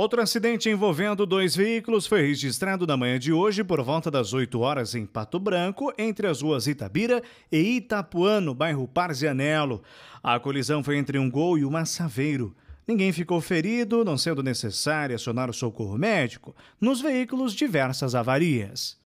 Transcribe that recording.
Outro acidente envolvendo dois veículos foi registrado na manhã de hoje por volta das 8 horas em Pato Branco, entre as ruas Itabira e Itapuano, bairro Parzianello. A colisão foi entre um gol e um Saveiro. Ninguém ficou ferido, não sendo necessário acionar o socorro médico. Nos veículos, diversas avarias.